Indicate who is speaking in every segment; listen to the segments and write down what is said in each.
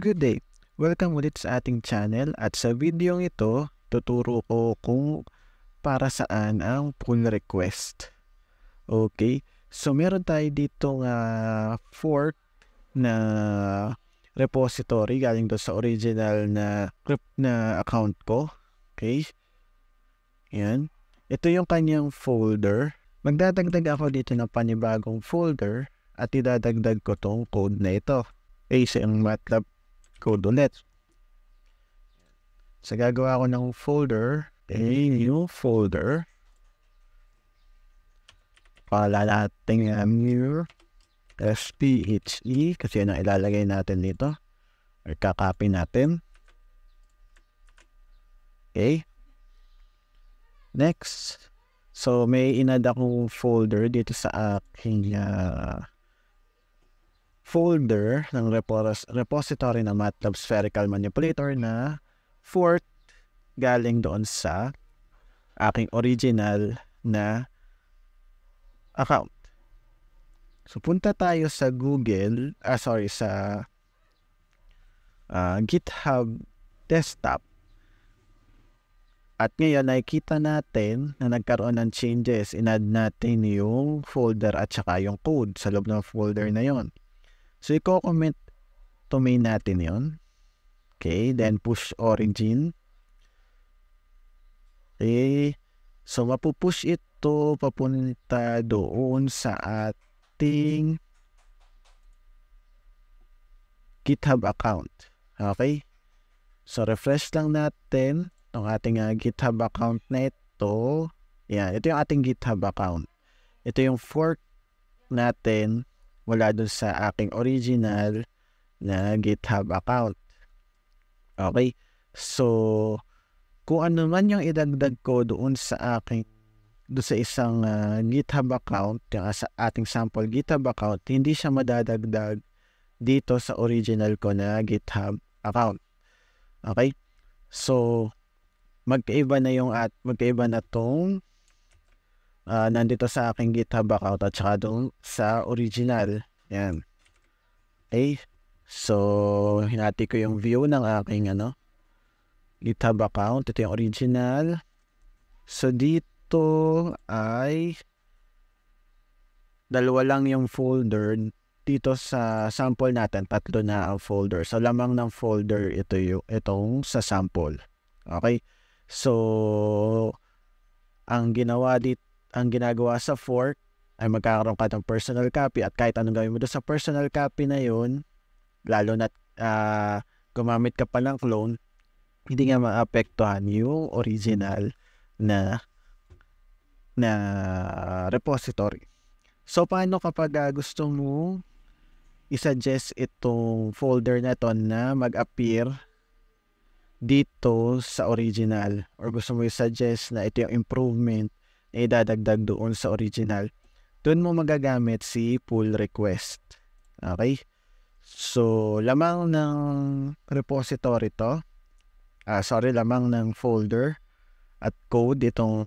Speaker 1: Good day! Welcome ulit sa ating channel at sa video ito, tuturo ko kung para saan ang pull request. Okay, so meron tayo dito nga fork na repository galing doon sa original na crypt na account ko. Okay, yan. Ito yung kanyang folder. Magdadagdag ako dito ng panibagong folder at idadagdag ko tong code na ito. Ace ang MATLAB code ulit. So, gagawa ko ng folder, mm-hmm. a new folder. Pala natin uh, mirror SPHE kasi yun ang ilalagay natin dito. Or kakopy natin. Okay. Next. So, may inad akong folder dito sa aking uh, folder ng repository ng MATLAB Spherical Manipulator na fourth galing doon sa aking original na account. So punta tayo sa Google, ah sorry, sa uh, GitHub desktop. At ngayon nakikita natin na nagkaroon ng changes. Inad natin yung folder at saka yung code sa loob ng folder na yon. So, i-comment to main natin yon Okay, then push origin. Okay, so mapupush ito papunta doon sa ating GitHub account. Okay, so refresh lang natin ang ating uh, GitHub account na ito. Yan, ito yung ating GitHub account. Ito yung fork natin mula dun sa aking original na GitHub account. Okay? So, kung ano man yung idagdag ko doon sa aking doon sa isang uh, GitHub account, yung sa ating sample GitHub account, hindi siya madadagdag dito sa original ko na GitHub account. Okay? So, magkaiba na yung at magkaiba na tong uh, nandito sa aking GitHub account at saka doon sa original. Yan. Okay. So, hinati ko yung view ng aking ano, GitHub account. Ito yung original. So, dito ay dalawa lang yung folder. Dito sa sample natin, tatlo na ang folder. So, lamang ng folder ito yung, itong sa sample. Okay. So, ang ginawa dito ang ginagawa sa fork ay magkakaroon ka ng personal copy at kahit anong gawin mo doon sa personal copy na yun, lalo na uh, ah, gumamit ka pa ng clone, hindi nga maapektuhan yung original na na repository. So, paano kapag uh, gusto mo i-suggest itong folder na to na mag-appear dito sa original or gusto mo i-suggest na ito yung improvement na idadagdag doon sa original, doon mo magagamit si pull request. Okay? So, lamang ng repository to. Uh, sorry, lamang ng folder at code itong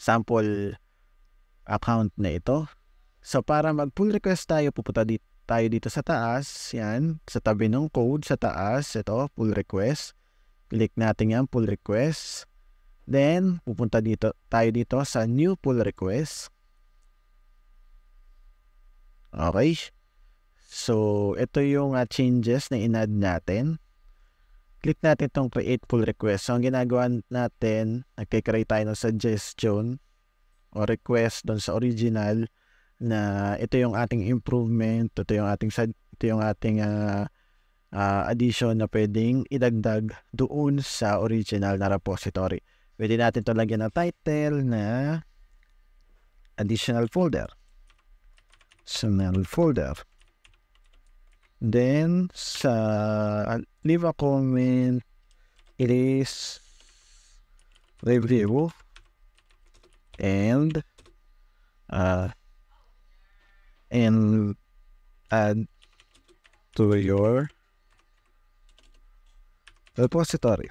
Speaker 1: sample account na ito. So, para mag-pull request tayo, pupunta dito tayo dito sa taas. Yan. Sa tabi ng code, sa taas. Ito, pull request. Click natin yan, pull request. Then, pupunta dito, tayo dito sa new pull request. Okay. So, ito yung uh, changes na in natin. Click natin itong create pull request. So, ang ginagawa natin, nagkikreate tayo ng suggestion o request doon sa original na ito yung ating improvement, ito yung ating ito yung ating uh, uh, addition na pwedeng idagdag doon sa original na repository. Pwede natin ito lagyan ng title na additional folder. Additional folder. Then, sa ah, leave a comment, it is review and uh, and add to your repository.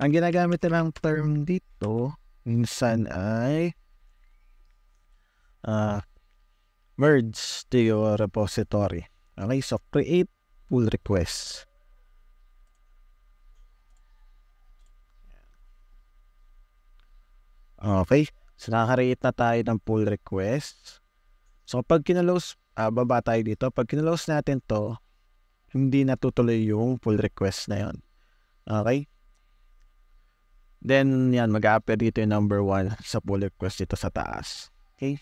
Speaker 1: Ang ginagamit nilang term dito, minsan ay uh, merge to your repository. Okay, so create pull request. Okay, so nakaka-create na tayo ng pull request. So pag kinalos, uh, ah, baba tayo dito, pag kinalos natin to, hindi natutuloy yung pull request na yon. Okay, Then, yan, mag-appear dito yung number 1 sa pull request dito sa taas. Okay?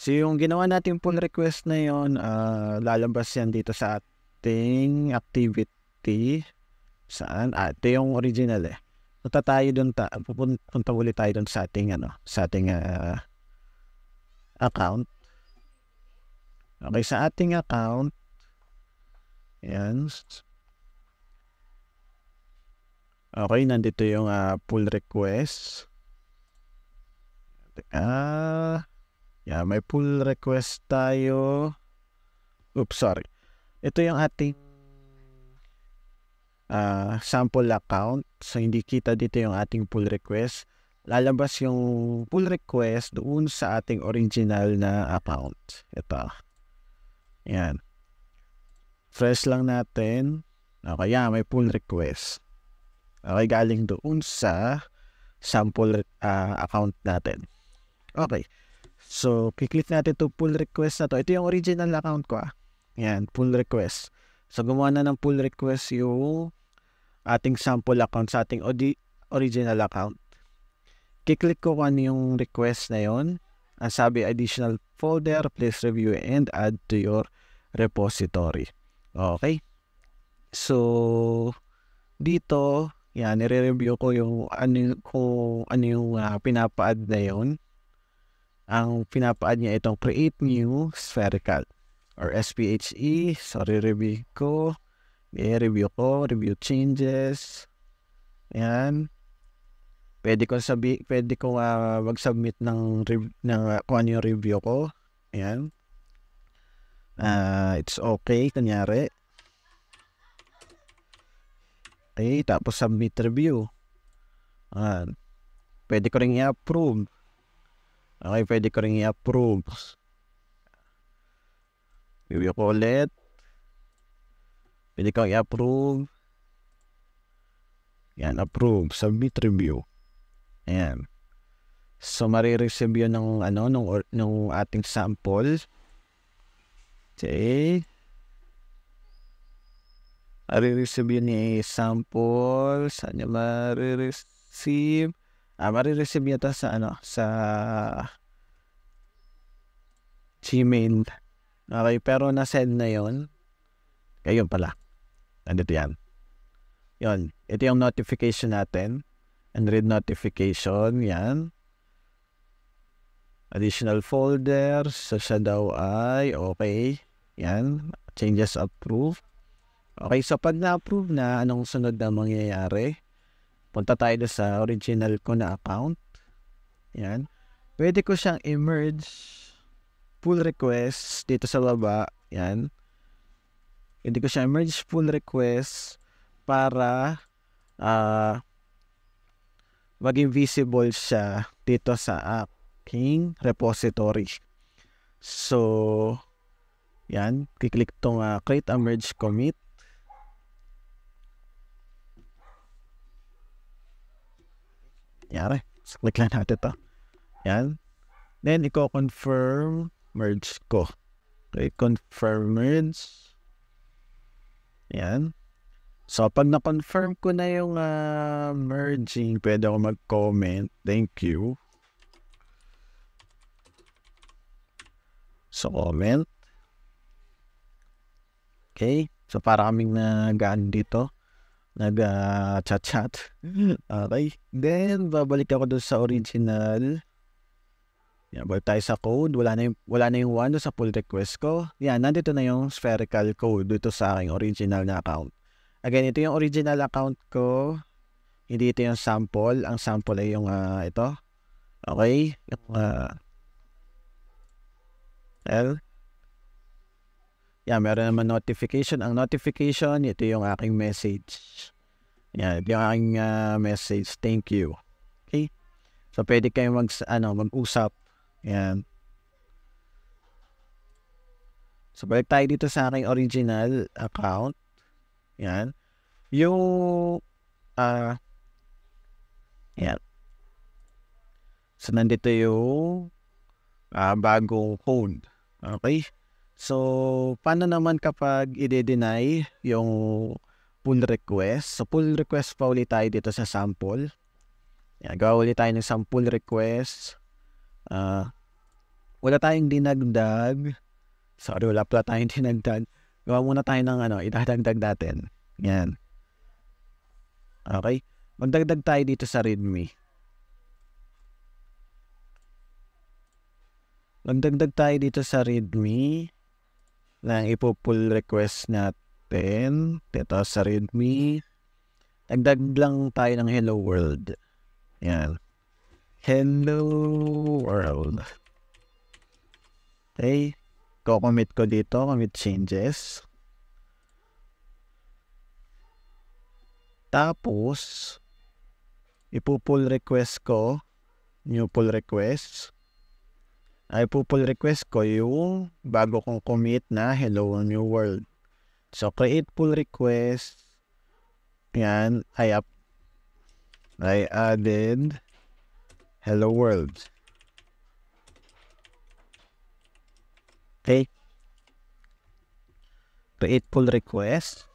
Speaker 1: So, yung ginawa natin pull request na yun, uh, lalabas yan dito sa ating activity. Saan? Ah, ito yung original eh. Punta tayo dun, ta pupunta ulit tayo dun sa ating, ano, sa ating uh, account. Okay, sa ating account, yan, Okay, nandito yung uh, pull request. Ah, yeah, may pull request tayo. Oops, sorry. Ito yung ating uh, sample account. So, hindi kita dito yung ating pull request. Lalabas yung pull request doon sa ating original na account. Ito. Yan. Fresh lang natin. Okay, yeah, may pull request. Okay, galing doon sa sample uh, account natin. Okay. So, kiklik natin to pull request na to. Ito yung original account ko ah. Yan, pull request. So, gumawa na ng pull request yung ating sample account sa ating original account. Kiklik ko kung ano yung request na yon. Ang sabi, additional folder, please review and add to your repository. Okay? So, dito, yan, nire-review ko yung ano, ko, ano yung uh, pinapa-add na yun. Ang pinapa-add niya itong create new spherical or SPHE. So, review ko. I-review ko, review changes. Yan. Pwede ko sabi, pwede ko uh, mag-submit ng, ng uh, kung ano yung review ko. Ayan. Uh, it's okay, kanyari. Okay, tapos submit review. Ayan. Pwede ko rin i-approve. Okay, pwede ko rin i-approve. Review ko ulit. Pwede ko i-approve. Yan, approve. Submit review. Ayan. So, marireceive yun ng, ano, nung, nung ating sample. Okay marireceive yun ni sample. sa niya marireceive? Ah, marireceive niya to sa ano, sa Gmail. Okay, pero na-send na yon Ayun pala. Nandito yan. Yun. Ito yung notification natin. and read notification. Yan. Additional folder. So, siya daw ay okay. Yan. Changes approved. Okay, so pag na-approve na, anong sunod na mangyayari? Punta tayo sa original ko na account. Yan. Pwede ko siyang i-merge pull request dito sa baba. Yan. Pwede ko siyang i-merge pull request para uh, maging visible siya dito sa aking repository. So, yan. Kiklik tong uh, create a merge commit. Kunyari, click lang natin to. Yan. Then, i-confirm merge ko. Okay, confirm merge. Yan. So, pag na-confirm ko na yung uh, merging, pwede ako mag-comment. Thank you. So, comment. Okay. So, para kaming nag dito nag-chat-chat. Uh, okay. Then, babalik ako doon sa original. Yan, balik tayo sa code. Wala na yung, wala na yung one sa pull request ko. Yan, nandito na yung spherical code dito sa aking original na account. Again, ito yung original account ko. Hindi ito yung sample. Ang sample ay yung uh, ito. Okay? Yung, uh, L. Yeah, meron naman notification. Ang notification, ito yung aking message. Yeah, ito yung aking uh, message. Thank you. Okay? So, pwede kayo mag, ano, mag-usap. Yan. So, balik tayo dito sa aking original account. Yan. Yung, ah, uh, yan. So, nandito yung uh, bagong code. Okay? So, paano naman kapag i-deny yung pull request? So, pull request pa ulit tayo dito sa sample. Yan, gawa ulit tayo ng sample request. Uh, wala tayong dinagdag. Sorry, wala pala tayong dinagdag. Gawa muna tayo ng ano, idadagdag natin. Yan. Okay? Magdagdag tayo dito sa readme. Magdagdag tayo dito sa readme na ipo-pull request natin. Ito sa readme. Nagdag lang tayo ng hello world. Yan. Hello world. Okay. Ko-commit ko dito. Commit changes. Tapos, ipo-pull request ko. New pull request ay pull request ko yung bago kong commit na hello new world. So create pull request. Yan, I up I added hello world. Okay. Create pull request.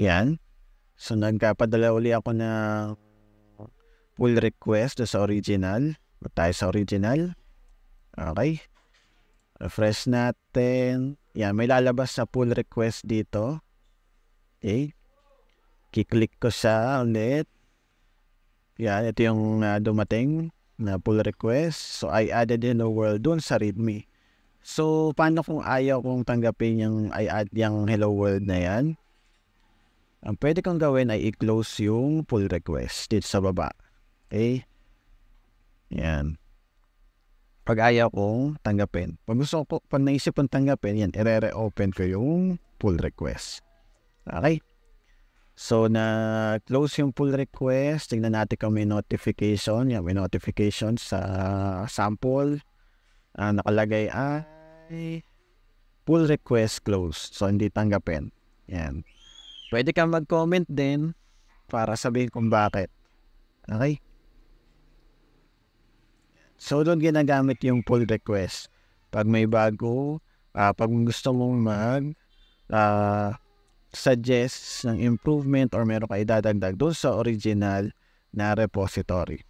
Speaker 1: Yan. So nagkapadala uli ako ng pull request sa original. Ba't tayo sa original. Okay. Refresh natin. Yan, may lalabas sa pull request dito. Okay. Kiklik ko sa ulit. Yan, ito yung uh, dumating na pull request. So, I added in a world dun sa readme. So, paano kung ayaw kong tanggapin yung I add yung hello world na yan? Ang pwede kong gawin ay i-close yung pull request dito sa baba. Okay? Yan. Pag ayaw kong tanggapin. Pag gusto ko, pag naisip kong tanggapin, yan, i-re-open ko yung pull request. Okay? So, na-close yung pull request. Tingnan natin kung may notification. Yan, may notification sa sample. Uh, nakalagay ay pull request closed. So, hindi tanggapin. Yan. Pwede kang mag-comment din para sabihin kung bakit. Okay? So doon ginagamit yung pull request. Pag may bago, uh, pag gusto mong mag uh, ah, suggest ng improvement or meron ka idadagdag doon sa original na repository.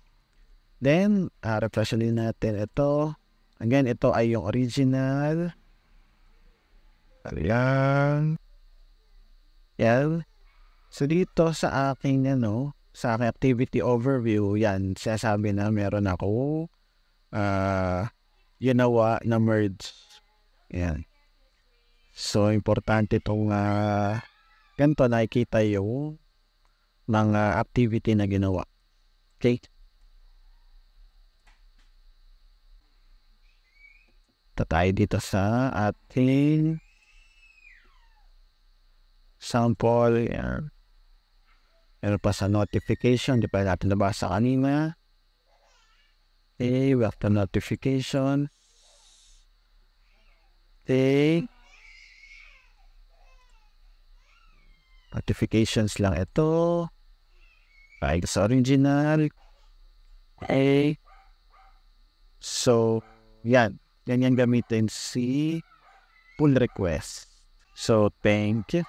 Speaker 1: Then, uh, refresh ulit natin ito. Again, ito ay yung original. Ayan. Yan. So, dito sa aking, ano, sa aking activity overview, yan, sinasabi na meron ako uh, ah, ginawa na merge. Yan. So, importante itong uh, ah, ganito nakikita yung ng uh, activity na ginawa. Okay? Ito dito sa ating sample. Yan. Meron pa sa notification. Di pa natin nabasa kanina. Okay, we have the notification. Okay. Notifications lang ito. Balik sa original. Okay. So, yan. Yan yung gamitin si pull request. So, thank you.